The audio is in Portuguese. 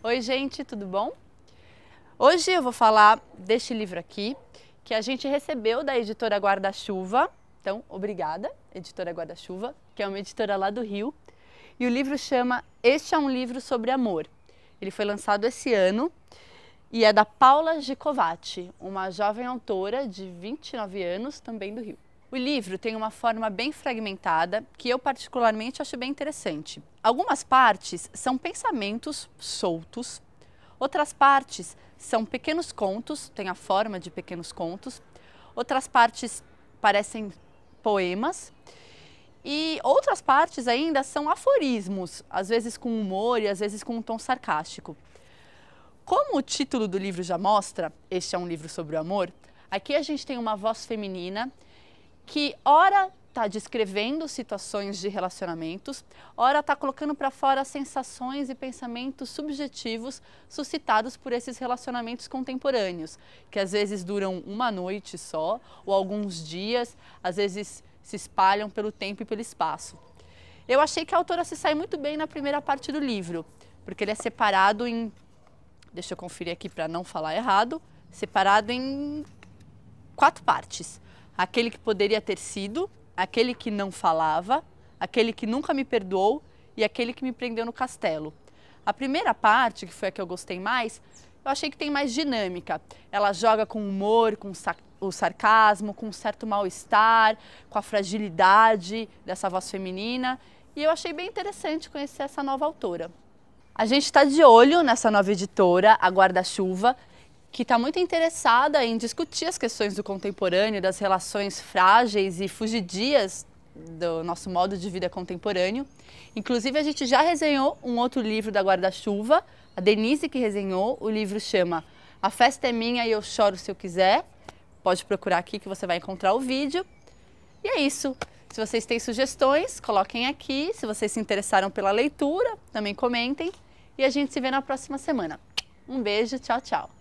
Oi, gente, tudo bom? Hoje eu vou falar deste livro aqui que a gente recebeu da editora Guarda-Chuva. Então, obrigada, editora Guarda-Chuva, que é uma editora lá do Rio. E o livro chama Este é um livro sobre amor. Ele foi lançado esse ano e é da Paula Gicovati, uma jovem autora de 29 anos, também do Rio. O livro tem uma forma bem fragmentada que eu particularmente acho bem interessante. Algumas partes são pensamentos soltos, outras partes são pequenos contos, tem a forma de pequenos contos, outras partes parecem poemas e outras partes ainda são aforismos, às vezes com humor e às vezes com um tom sarcástico. Como o título do livro já mostra, este é um livro sobre o amor, aqui a gente tem uma voz feminina que ora está descrevendo situações de relacionamentos, ora está colocando para fora sensações e pensamentos subjetivos suscitados por esses relacionamentos contemporâneos, que às vezes duram uma noite só ou alguns dias, às vezes se espalham pelo tempo e pelo espaço. Eu achei que a autora se sai muito bem na primeira parte do livro, porque ele é separado em. Deixa eu conferir aqui para não falar errado. Separado em quatro partes aquele que poderia ter sido, aquele que não falava, aquele que nunca me perdoou e aquele que me prendeu no castelo. A primeira parte, que foi a que eu gostei mais, eu achei que tem mais dinâmica. Ela joga com humor, com o sarcasmo, com um certo mal-estar, com a fragilidade dessa voz feminina. E eu achei bem interessante conhecer essa nova autora. A gente está de olho nessa nova editora, a Guarda-Chuva, que está muito interessada em discutir as questões do contemporâneo, das relações frágeis e fugidias do nosso modo de vida contemporâneo. Inclusive, a gente já resenhou um outro livro da Guarda-Chuva, a Denise que resenhou. O livro chama A Festa é Minha e Eu Choro Se Eu Quiser. Pode procurar aqui que você vai encontrar o vídeo. E é isso. Se vocês têm sugestões, coloquem aqui. Se vocês se interessaram pela leitura, também comentem. E a gente se vê na próxima semana. Um beijo, tchau, tchau.